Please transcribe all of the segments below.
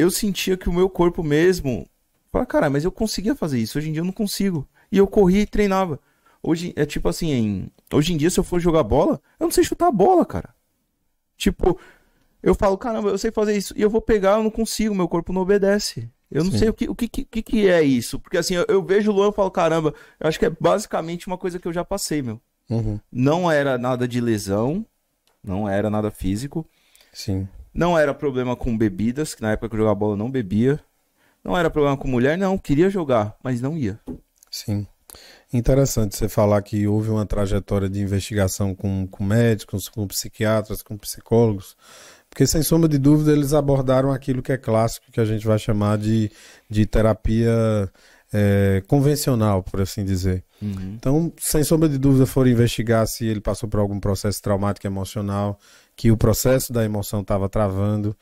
eu sentia que o meu corpo mesmo. Fala, cara, mas eu conseguia fazer isso. Hoje em dia eu não consigo. E eu corria e treinava. Hoje é tipo assim, em, hoje em dia, se eu for jogar bola, eu não sei chutar a bola, cara. Tipo, eu falo, caramba, eu sei fazer isso. E eu vou pegar, eu não consigo, meu corpo não obedece. Eu não Sim. sei o que, o que, que, que, é isso. Porque assim, eu, eu vejo o Luan e falo, caramba, eu acho que é basicamente uma coisa que eu já passei, meu. Uhum. Não era nada de lesão, não era nada físico. Sim. Não era problema com bebidas, que na época que eu jogava bola eu não bebia. Não era problema com mulher, não. Queria jogar, mas não ia. Sim. Interessante você falar que houve uma trajetória de investigação com, com médicos, com psiquiatras, com psicólogos, porque sem sombra de dúvida eles abordaram aquilo que é clássico, que a gente vai chamar de, de terapia é, convencional, por assim dizer. Uhum. Então, sem sombra de dúvida, foram investigar se ele passou por algum processo traumático emocional, que o processo da emoção estava travando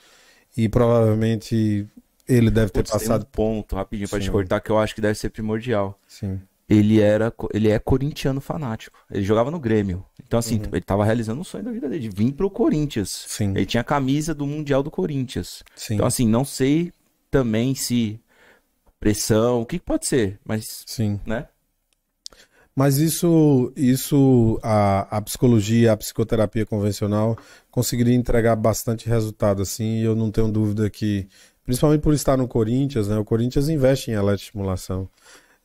e provavelmente ele deve ter Putz, passado. Tem um ponto, rapidinho, para te cortar, que eu acho que deve ser primordial. Sim. Ele, era, ele é corintiano fanático. Ele jogava no Grêmio. Então, assim, uhum. ele estava realizando um sonho da vida dele, de vir pro Corinthians. Sim. Ele tinha a camisa do Mundial do Corinthians. Sim. Então, assim, não sei também se pressão, o que pode ser, mas. Sim. Né? Mas isso, isso a, a psicologia, a psicoterapia convencional conseguiria entregar bastante resultado, assim, e eu não tenho dúvida que, principalmente por estar no Corinthians, né? O Corinthians investe em eletroestimulação.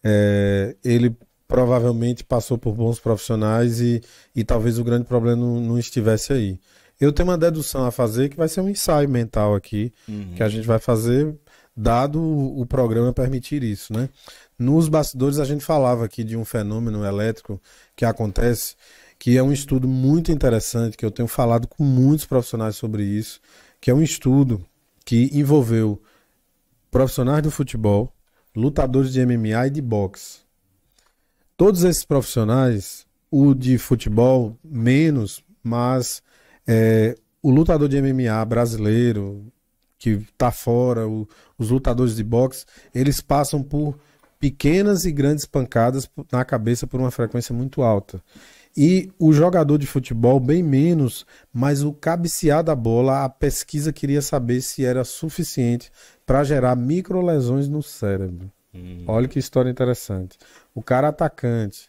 É, ele provavelmente passou por bons profissionais e, e talvez o grande problema não, não, estivesse aí. Eu tenho uma dedução a fazer que vai ser um ensaio mental aqui, uhum. que a gente vai fazer dado o programa permitir isso, né? Nos bastidores a gente falava aqui de um fenômeno elétrico que acontece, que é um estudo muito interessante, que eu tenho falado com muitos profissionais sobre isso, que é um estudo que envolveu profissionais do futebol, lutadores de MMA e de boxe. Todos esses profissionais, o de futebol menos, mas é, o lutador de MMA brasileiro, que tá fora, o, os lutadores de boxe, eles passam por pequenas e grandes pancadas na cabeça por uma frequência muito alta. E o jogador de futebol, bem menos, mas o cabecear da bola, a pesquisa queria saber se era suficiente para gerar microlesões no cérebro. Hum. Olha que história interessante. O cara atacante,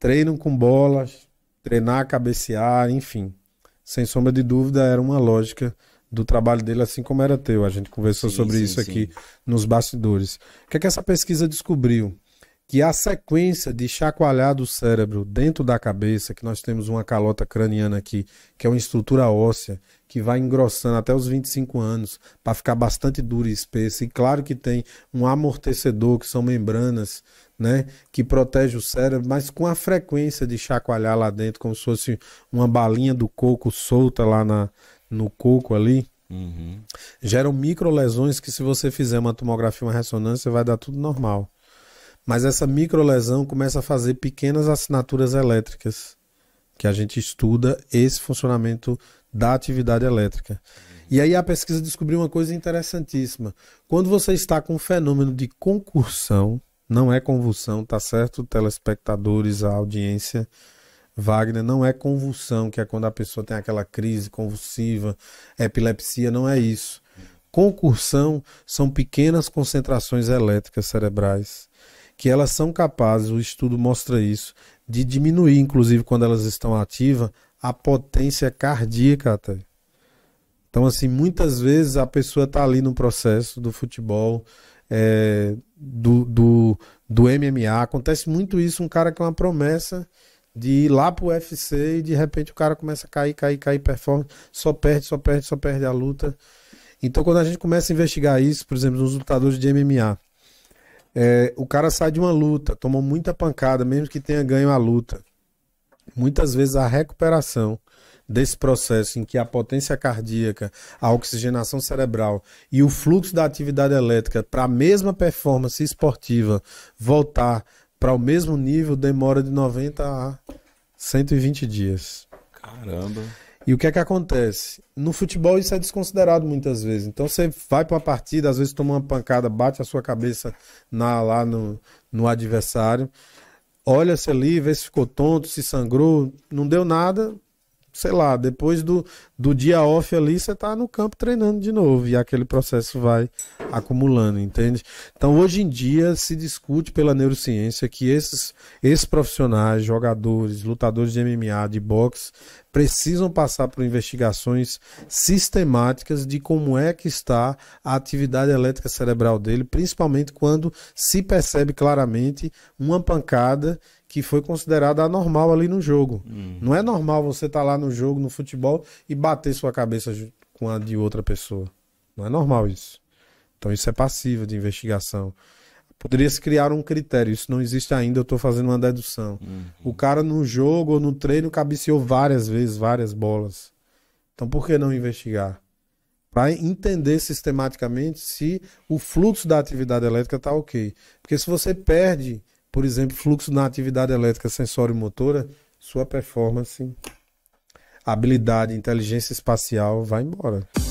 treinam com bolas treinar, cabecear, enfim. Sem sombra de dúvida, era uma lógica do trabalho dele, assim como era teu. A gente conversou sim, sobre sim, isso sim. aqui nos bastidores. O que, é que essa pesquisa descobriu? Que a sequência de chacoalhar do cérebro dentro da cabeça, que nós temos uma calota craniana aqui, que é uma estrutura óssea, que vai engrossando até os 25 anos, para ficar bastante dura e espessa. E claro que tem um amortecedor, que são membranas, né, que protege o cérebro, mas com a frequência de chacoalhar lá dentro, como se fosse uma balinha do coco solta lá na, no coco ali, uhum. geram micro lesões que se você fizer uma tomografia, uma ressonância, vai dar tudo normal. Mas essa micro lesão começa a fazer pequenas assinaturas elétricas, que a gente estuda esse funcionamento da atividade elétrica. E aí a pesquisa descobriu uma coisa interessantíssima. Quando você está com um fenômeno de concursão, não é convulsão, tá certo, telespectadores, a audiência, Wagner não é convulsão, que é quando a pessoa tem aquela crise convulsiva, epilepsia, não é isso. Concursão são pequenas concentrações elétricas cerebrais, que elas são capazes, o estudo mostra isso, de diminuir, inclusive quando elas estão ativas, a potência cardíaca até. Então, assim, muitas vezes a pessoa está ali no processo do futebol, é, do, do, do MMA. Acontece muito isso, um cara que é uma promessa de ir lá pro UFC e de repente o cara começa a cair, cair, cair, performance, só perde, só perde, só perde a luta. Então quando a gente começa a investigar isso, por exemplo, nos lutadores de MMA, é, o cara sai de uma luta, toma muita pancada, mesmo que tenha ganho a luta. Muitas vezes a recuperação desse processo em que a potência cardíaca, a oxigenação cerebral e o fluxo da atividade elétrica para a mesma performance esportiva voltar para o mesmo nível demora de 90 a 120 dias. Caramba. E o que é que acontece? No futebol isso é desconsiderado muitas vezes. Então você vai para a partida, às vezes toma uma pancada, bate a sua cabeça na, lá no, no adversário, olha-se ali, vê se ficou tonto, se sangrou, não deu nada, sei lá, depois do, do dia off ali, você tá no campo treinando de novo e aquele processo vai acumulando, entende? Então, hoje em dia, se discute pela neurociência que esses, esses profissionais, jogadores, lutadores de MMA, de boxe, precisam passar por investigações sistemáticas de como é que está a atividade elétrica cerebral dele, principalmente quando se percebe claramente uma pancada que foi considerada anormal ali no jogo. Uhum. Não é normal você estar tá lá no jogo, no futebol, e bater sua cabeça com a de outra pessoa. Não é normal isso. Então isso é passível de investigação. Poderia se criar um critério, isso não existe ainda, eu estou fazendo uma dedução. Uhum. O cara no jogo ou no treino cabeceou várias vezes, várias bolas. Então por que não investigar? Para entender sistematicamente se o fluxo da atividade elétrica está ok. Porque se você perde por exemplo, fluxo na atividade elétrica sensório-motora, sua performance, habilidade, inteligência espacial vai embora.